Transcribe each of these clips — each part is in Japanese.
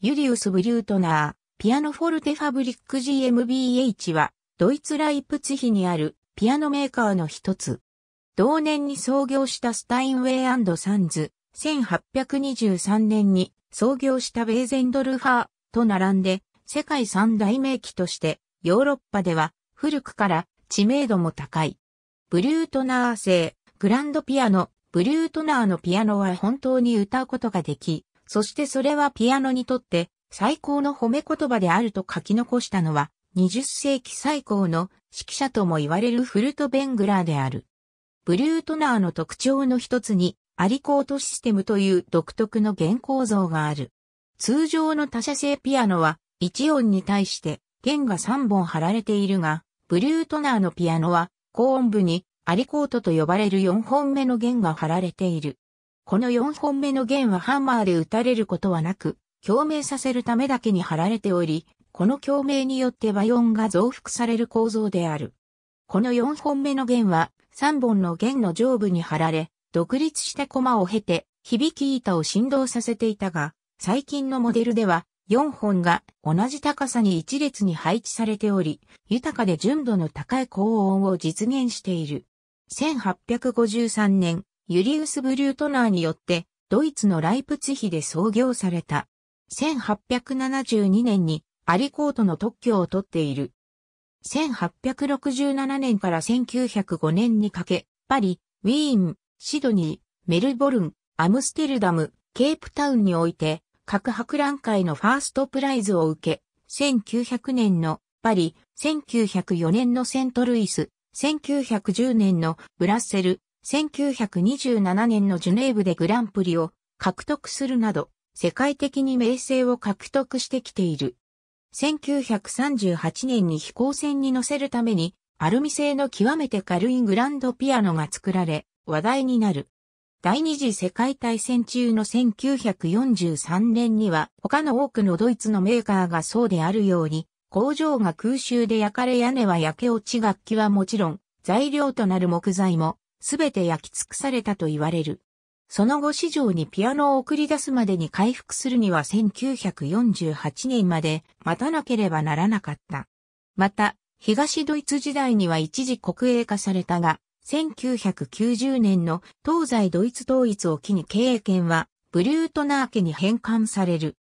ユリウス・ブリュートナー、ピアノフォルテファブリック GmbH は、ドイツ・ライプツヒにあるピアノメーカーの一つ。同年に創業したスタインウェイサンズ、1823年に創業したベーゼンドルファーと並んで、世界三大名機として、ヨーロッパでは古くから知名度も高い。ブリュートナー製、グランドピアノ、ブリュートナーのピアノは本当に歌うことができ、そしてそれはピアノにとって最高の褒め言葉であると書き残したのは、20世紀最高の指揮者とも言われるフルト・ベングラーである。ブルートナーの特徴の一つに、アリコートシステムという独特の弦構造がある。通常の他社製ピアノは、1音に対して弦が3本張られているが、ブルートナーのピアノは、高音部にアリコートと呼ばれる4本目の弦が張られている。この4本目の弦はハンマーで打たれることはなく、共鳴させるためだけに貼られており、この共鳴によって和音が増幅される構造である。この4本目の弦は3本の弦の上部に貼られ、独立したコマを経て響き板を振動させていたが、最近のモデルでは4本が同じ高さに一列に配置されており、豊かで純度の高い高音を実現している。1853年、ユリウス・ブリュートナーによって、ドイツのライプツヒで創業された。1872年にアリコートの特許を取っている。1867年から1905年にかけ、パリ、ウィーン、シドニー、メルボルン、アムステルダム、ケープタウンにおいて、各博覧会のファーストプライズを受け、1900年のパリ、1904年のセントルイス、1910年のブラッセル、1927年のジュネーブでグランプリを獲得するなど、世界的に名声を獲得してきている。1938年に飛行船に乗せるために、アルミ製の極めて軽いグランドピアノが作られ、話題になる。第二次世界大戦中の1943年には、他の多くのドイツのメーカーがそうであるように、工場が空襲で焼かれ屋根は焼け落ち楽器はもちろん、材料となる木材もすべて焼き尽くされたと言われる。その後市場にピアノを送り出すまでに回復するには1948年まで待たなければならなかった。また、東ドイツ時代には一時国営化されたが、1990年の東西ドイツ統一を機に経営権はブリュートナー家に返還される。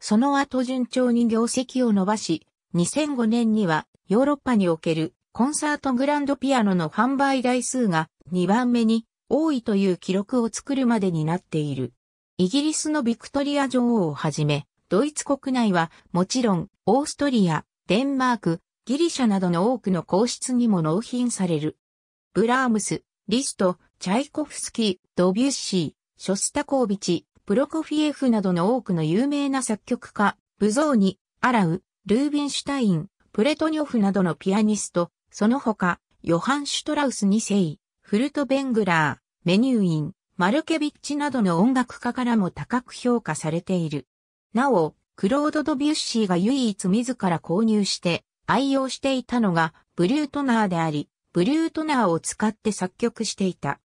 その後順調に業績を伸ばし、2005年にはヨーロッパにおけるコンサートグランドピアノの販売台数が2番目に多いという記録を作るまでになっている。イギリスのビクトリア女王をはじめ、ドイツ国内はもちろんオーストリア、デンマーク、ギリシャなどの多くの皇室にも納品される。ブラームス、リスト、チャイコフスキー、ドビュッシー、ショスタコービチ、プロコフィエフなどの多くの有名な作曲家、ブゾーニ、アラウ、ルービンシュタイン、プレトニョフなどのピアニスト、その他、ヨハン・シュトラウス2世、フルトベングラー、メニューイン、マルケビッチなどの音楽家からも高く評価されている。なお、クロード・ドビュッシーが唯一自ら購入して愛用していたのがブリュートナーであり、ブリュートナーを使って作曲していた。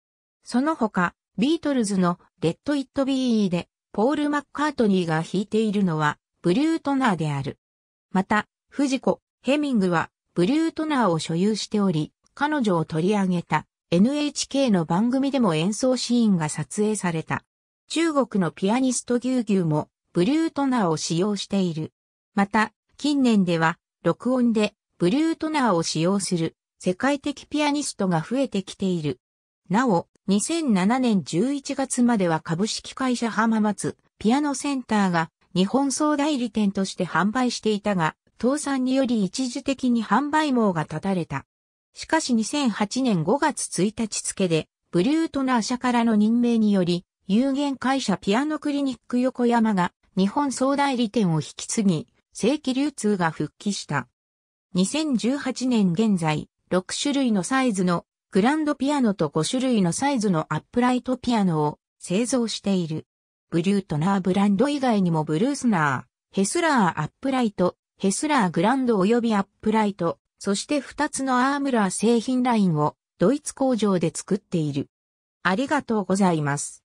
その他、ビートルズのレッド・イット・ビーでポール・マッカートニーが弾いているのはブリュートナーである。また、藤子、ヘミングはブリュートナーを所有しており、彼女を取り上げた NHK の番組でも演奏シーンが撮影された。中国のピアニストギューギューもブルートナーを使用している。また、近年では録音でブルートナーを使用する世界的ピアニストが増えてきている。なお、2007年11月までは株式会社浜松ピアノセンターが日本総代理店として販売していたが、倒産により一時的に販売網が断たれた。しかし2008年5月1日付で、ブリュートナー社からの任命により、有限会社ピアノクリニック横山が日本総代理店を引き継ぎ、正規流通が復帰した。2018年現在、6種類のサイズのグランドピアノと5種類のサイズのアップライトピアノを製造している。ブリュートナーブランド以外にもブルースナー、ヘスラーアップライト、ヘスラーグランド及びアップライト、そして2つのアームラー製品ラインをドイツ工場で作っている。ありがとうございます。